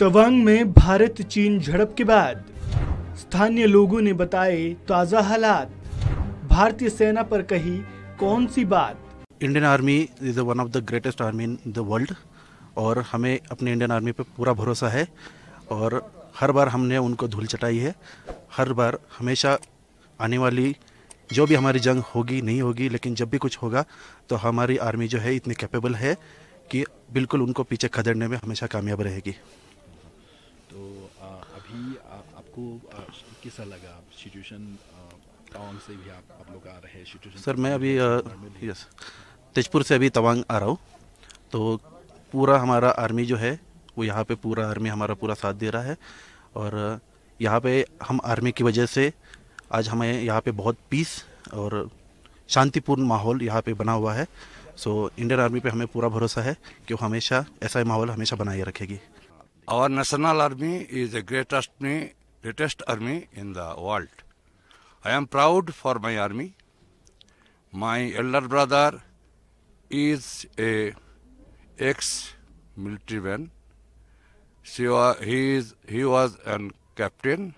तवांग में भारत चीन झड़प के बाद स्थानीय लोगों ने बताए ताज़ा हालात भारतीय सेना पर कही कौन सी बात Indian army is one of the greatest army in the world और हमें अपने इंडियन आर्मी पर पूरा भरोसा है और हर बार हमने उनको धूल चटाई है हर बार हमेशा आने वाली जो भी हमारी जंग होगी नहीं होगी लेकिन जब भी कुछ होगा तो हमारी आर्मी जो है इतनी कैपेबल है कि बिल्कुल उनको पीछे खदेड़ने में हमेशा कामयाब रहेगी अभी आपको कैसा लगा सिचुएशन तवांग से भी आप आप लोग आ रहे हैं सर मैं अभी यस तेजपुर से अभी तवांग आ रहा हूँ तो पूरा हमारा आर्मी जो है वो यहाँ पे पूरा आर्मी हमारा पूरा साथ दे रहा है और यहाँ पे हम आर्मी की वजह से आज हमें यहाँ पे बहुत पीस और शांतिपूर्ण माहौल यहाँ पे बना हुआ है सो इंडियन आर्मी पे हमें पूरा भरोसा है कि वो हमेशा ऐसा माहौल हमेशा बनाए रखेगी Our national army is the greatest army, greatest army in the world. I am proud for my army. My elder brother is a ex-military man. She was, he, is, he was a captain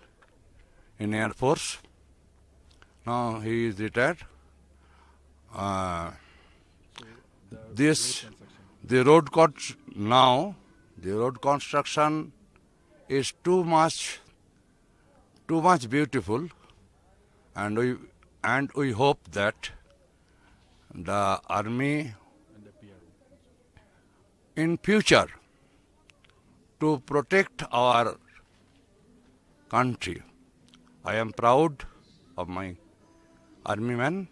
in Air Force. Now he is retired. Uh, this the road cuts now the road construction is too much, too much beautiful, and we and we hope that the army in future to protect our country. I am proud of my army men.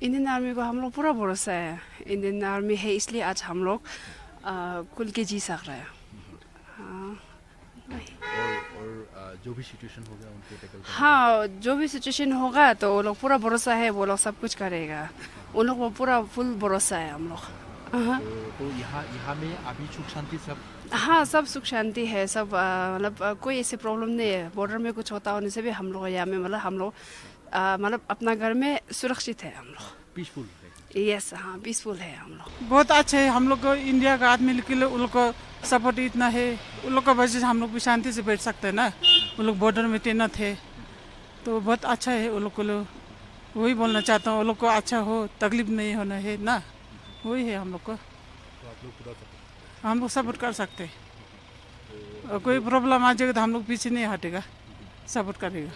Indian army ko हम log pura भरोसा है Indian army है इसलिए आज हम लोग कुल के जी सक rahe hain. जो भी सिचुएशन होगा उनके टैकल हाँ जो भी सिचुएशन होगा तो वो लोग पूरा भरोसा है वो लोग सब कुछ करेगा उन लोग को पूरा फुल भरोसा है हम लोग तो, uh-huh. तो यहाँ यहाँ में अभी सुख शांति सब हाँ सब सुख शांति है सब मतलब कोई ऐसी प्रॉब्लम नहीं है बॉर्डर में कुछ होता होने से भी हम लोग यहाँ में मतलब हम लोग मतलब अपना घर में सुरक्षित है हम लोग पीसफुल यस हाँ पीसफुल है हम लोग बहुत अच्छा है हम लोग को इंडिया का आदमी के लिए उन लोग का सपोर्ट इतना है उन लोग का वजह से हम लोग भी शांति से बैठ सकते हैं ना वो लोग बॉर्डर में तैनात है तो बहुत अच्छा है वो लोग को लोग वही बोलना चाहता हूँ वो लोग को अच्छा हो तकलीफ नहीं होना है ना वही है हम लोग को हम लोग सपोर्ट कर सकते हैं कोई प्रॉब्लम आ जाएगा तो हम लोग पीछे नहीं हटेगा सपोर्ट करेगा